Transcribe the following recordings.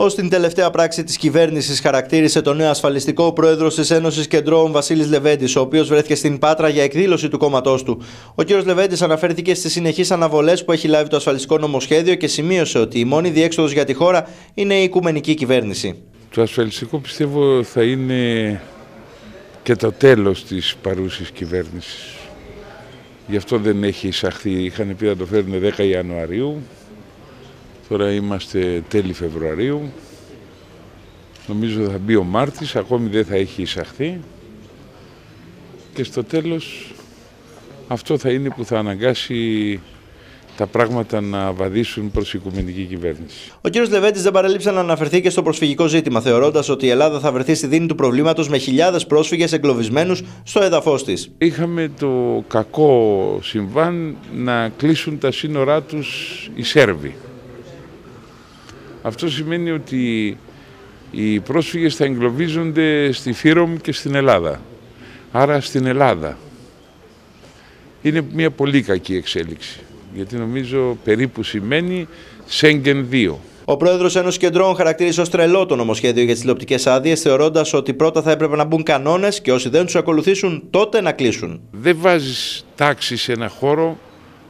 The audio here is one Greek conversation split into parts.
Ως την τελευταία πράξη της κυβέρνησης, χαρακτήρισε το νέο ασφαλιστικό πρόεδρο της Ένωσης Κεντρώων Βασίλης Λεβέντης, ο οποίος βρέθηκε στην Πάτρα για εκδήλωση του κόμματός του. Ο κ. Λεβέντης αναφέρθηκε στις συνεχείς αναβολές που έχει λάβει το ασφαλιστικό νομοσχέδιο και σημείωσε ότι η μόνη διέξοδος για τη χώρα είναι η οικουμενική κυβέρνηση. Το ασφαλιστικό πιστεύω θα είναι και το τέλος της παρούσης κυβέρνησης. Γι' αυτό δεν έχει εισαχθεί. Είχαν πει να το φέρουν 10 Ιανουαρίου, Τώρα είμαστε τέλη Φεβρουαρίου. Νομίζω θα μπει ο Μάρτης, ακόμη δεν θα έχει εισαχθεί. Και στο τέλος αυτό θα είναι που θα αναγκάσει τα πράγματα να βαδίσουν προς οικουμενική κυβέρνηση. Ο κ. Λεβέντης δεν παρέλειψε να αναφερθεί και στο προσφυγικό ζήτημα, θεωρώντας ότι η Ελλάδα θα βρεθεί στη δίνη του προβλήματος με χιλιάδες πρόσφυγες εγκλωβισμένους στο έδαφος της. Είχαμε το κακό συμβάν να κλείσουν τα σύνορά τους οι Σέρβοι. Αυτό σημαίνει ότι οι πρόσφυγες θα εγκλωβίζονται στη Φύρομ και στην Ελλάδα. Άρα στην Ελλάδα. Είναι μια πολύ κακή εξέλιξη. Γιατί νομίζω περίπου σημαίνει Σέγγεν 2. Ο πρόεδρος ενός Κεντρών χαρακτήρισε ως τρελό το νομοσχέδιο για τις τηλεοπτικές άδειες, θεωρώντας ότι πρώτα θα έπρεπε να μπουν κανόνες και όσοι δεν τους ακολουθήσουν, τότε να κλείσουν. Δεν βάζεις τάξη σε ένα χώρο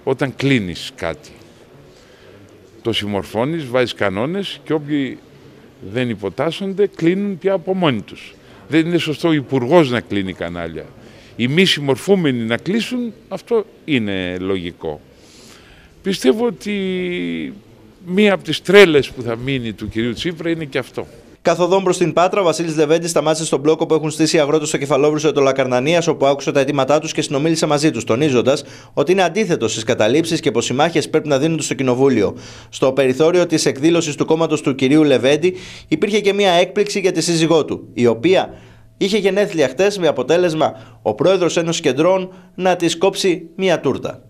όταν κλείνεις κάτι το συμμορφώνεις, βάζεις κανόνες και όποιοι δεν υποτάσσονται κλείνουν πια από μόνοι τους. Δεν είναι σωστό ο υπουργός να κλείνει κανάλια. Οι μη συμμορφούμενοι να κλείσουν, αυτό είναι λογικό. Πιστεύω ότι μία από τις τρέλες που θα μείνει του κυρίου Τσίπρα είναι και αυτό. Καθοδόν προς την Πάτρα, ο Βασίλης Λεβέντης σταμάτησε στον μπλόκο που έχουν στήσει οι αγρότες στο κεφαλόβρουσο του Λακαρνανία, όπου άκουσε τα αιτήματά τους και συνομίλησε μαζί τους, τονίζοντας ότι είναι αντίθετο στις καταλήψεις και πω οι μάχε πρέπει να δίνονται στο Κοινοβούλιο. Στο περιθώριο της εκδήλωσης του κόμματος του κυρίου Λεβέντη υπήρχε και μία έκπληξη για τη σύζυγό του, η οποία είχε γενέθλια χτες με αποτέλεσμα ο πρόεδρος Ένωση Κεντρών να της κόψει μία τούρτα.